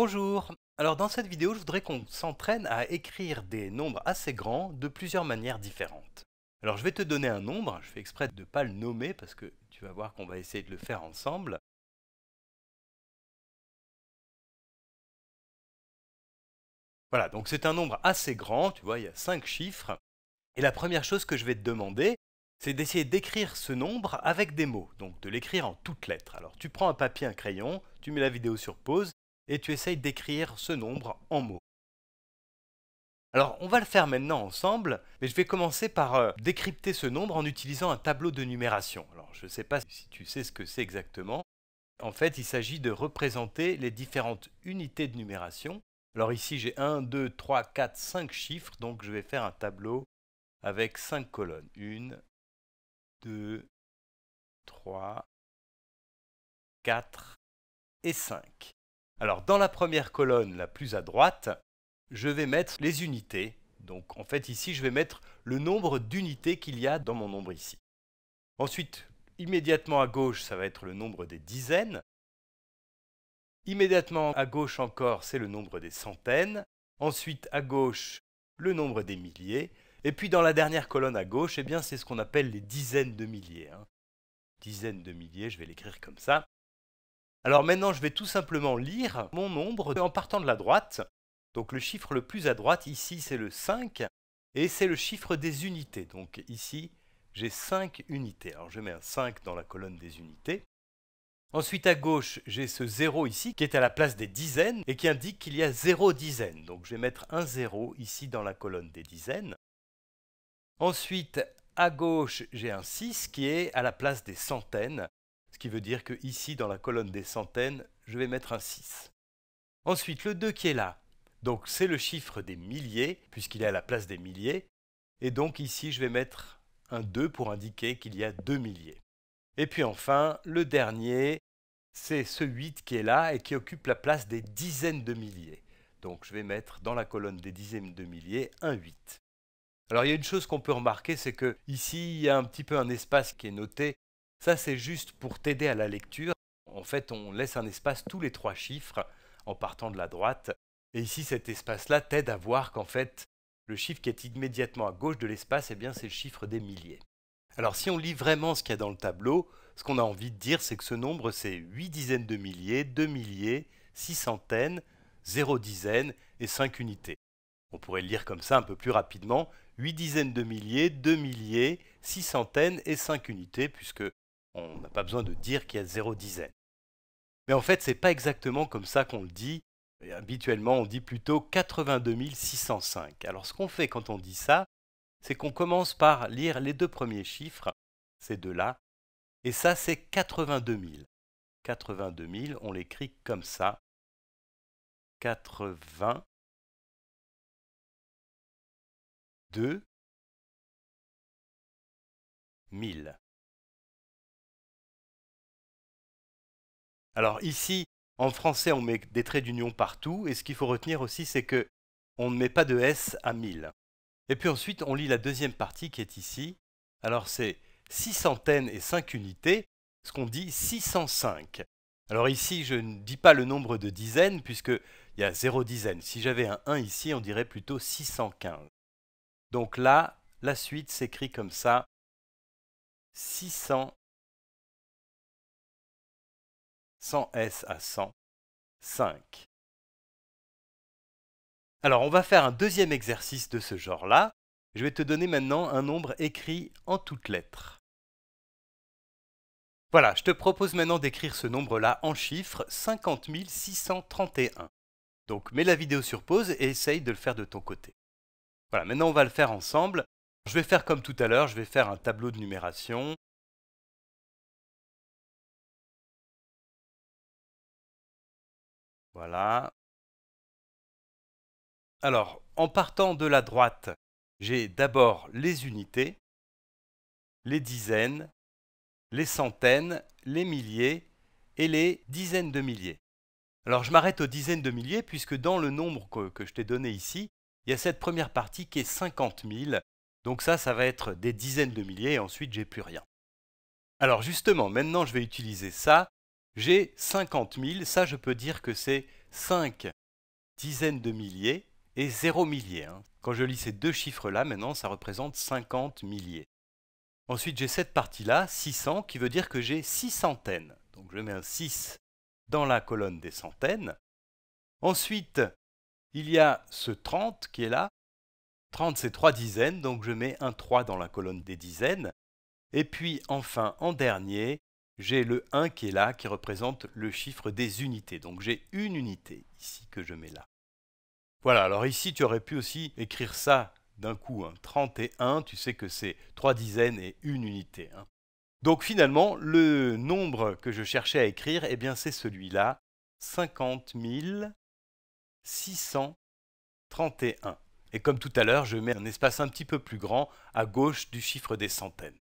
Bonjour Alors dans cette vidéo, je voudrais qu'on s'entraîne à écrire des nombres assez grands de plusieurs manières différentes. Alors je vais te donner un nombre, je fais exprès de ne pas le nommer parce que tu vas voir qu'on va essayer de le faire ensemble. Voilà, donc c'est un nombre assez grand, tu vois, il y a 5 chiffres. Et la première chose que je vais te demander, c'est d'essayer d'écrire ce nombre avec des mots, donc de l'écrire en toutes lettres. Alors tu prends un papier, un crayon, tu mets la vidéo sur pause et tu essayes d'écrire ce nombre en mots. Alors on va le faire maintenant ensemble, mais je vais commencer par euh, décrypter ce nombre en utilisant un tableau de numération. Alors je ne sais pas si tu sais ce que c'est exactement. En fait, il s'agit de représenter les différentes unités de numération. Alors ici j'ai 1, 2, 3, 4, 5 chiffres, donc je vais faire un tableau avec 5 colonnes. 1, 2, 3, 4 et 5. Alors dans la première colonne la plus à droite, je vais mettre les unités. Donc en fait ici je vais mettre le nombre d'unités qu'il y a dans mon nombre ici. Ensuite, immédiatement à gauche, ça va être le nombre des dizaines. Immédiatement à gauche encore, c'est le nombre des centaines. Ensuite à gauche, le nombre des milliers. Et puis dans la dernière colonne à gauche, eh bien c'est ce qu'on appelle les dizaines de milliers. Hein. Dizaines de milliers, je vais l'écrire comme ça. Alors maintenant, je vais tout simplement lire mon nombre en partant de la droite. Donc le chiffre le plus à droite, ici, c'est le 5, et c'est le chiffre des unités. Donc ici, j'ai 5 unités. Alors je mets un 5 dans la colonne des unités. Ensuite à gauche, j'ai ce 0 ici qui est à la place des dizaines et qui indique qu'il y a 0 dizaines. Donc je vais mettre un 0 ici dans la colonne des dizaines. Ensuite à gauche, j'ai un 6 qui est à la place des centaines ce qui veut dire que ici, dans la colonne des centaines, je vais mettre un 6. Ensuite, le 2 qui est là. Donc c'est le chiffre des milliers, puisqu'il est à la place des milliers. Et donc ici, je vais mettre un 2 pour indiquer qu'il y a 2 milliers. Et puis enfin, le dernier, c'est ce 8 qui est là et qui occupe la place des dizaines de milliers. Donc je vais mettre dans la colonne des dizaines de milliers un 8. Alors il y a une chose qu'on peut remarquer, c'est que ici il y a un petit peu un espace qui est noté ça, c'est juste pour t'aider à la lecture. En fait, on laisse un espace tous les trois chiffres en partant de la droite. Et ici, cet espace-là t'aide à voir qu'en fait, le chiffre qui est immédiatement à gauche de l'espace, eh c'est le chiffre des milliers. Alors, si on lit vraiment ce qu'il y a dans le tableau, ce qu'on a envie de dire, c'est que ce nombre, c'est 8 dizaines de milliers, 2 milliers, 6 centaines, 0 dizaines et 5 unités. On pourrait le lire comme ça un peu plus rapidement, 8 dizaines de milliers, 2 milliers, 6 centaines et 5 unités, puisque on n'a pas besoin de dire qu'il y a zéro dizaine. Mais en fait, ce n'est pas exactement comme ça qu'on le dit. habituellement, on dit plutôt 82 605. Alors, ce qu'on fait quand on dit ça, c'est qu'on commence par lire les deux premiers chiffres, ces deux-là, et ça, c'est 82 000. 82 000, on l'écrit comme ça. 82 2 000. Alors ici, en français, on met des traits d'union partout, et ce qu'il faut retenir aussi, c'est que on ne met pas de S à 1000. Et puis ensuite, on lit la deuxième partie qui est ici. Alors c'est 6 centaines et 5 unités, ce qu'on dit 605. Alors ici, je ne dis pas le nombre de dizaines, puisqu'il y a 0 dizaines. Si j'avais un 1 ici, on dirait plutôt 615. Donc là, la suite s'écrit comme ça, 600 100S à 105. Alors on va faire un deuxième exercice de ce genre-là. Je vais te donner maintenant un nombre écrit en toutes lettres. Voilà, je te propose maintenant d'écrire ce nombre-là en chiffres, 50 631. Donc mets la vidéo sur pause et essaye de le faire de ton côté. Voilà, maintenant on va le faire ensemble. Je vais faire comme tout à l'heure, je vais faire un tableau de numération. Voilà. Alors, en partant de la droite, j'ai d'abord les unités, les dizaines, les centaines, les milliers et les dizaines de milliers. Alors je m'arrête aux dizaines de milliers puisque dans le nombre que, je t'ai donné ici, il y a cette première partie qui est 50 000. Donc ça, ça va être des dizaines de milliers et ensuite j'ai plus rien. Alors justement, maintenant je vais utiliser ça j'ai 50 000, ça je peux dire que c'est 5 dizaines de milliers et 0 milliers. Hein. Quand je lis ces deux chiffres-là, maintenant, ça représente 50 milliers. Ensuite, j'ai cette partie-là, 600, qui veut dire que j'ai 6 centaines. Donc je mets un 6 dans la colonne des centaines. Ensuite, il y a ce 30 qui est là. 30, c'est 3 dizaines, donc je mets un 3 dans la colonne des dizaines. Et puis enfin, en dernier, j'ai le 1 qui est là, qui représente le chiffre des unités. Donc j'ai une unité ici que je mets là. Voilà, alors ici tu aurais pu aussi écrire ça d'un coup. 31, hein. tu sais que c'est 3 dizaines et une unité. Hein. Donc finalement, le nombre que je cherchais à écrire, eh c'est celui-là, 50 631. Et comme tout à l'heure, je mets un espace un petit peu plus grand à gauche du chiffre des centaines.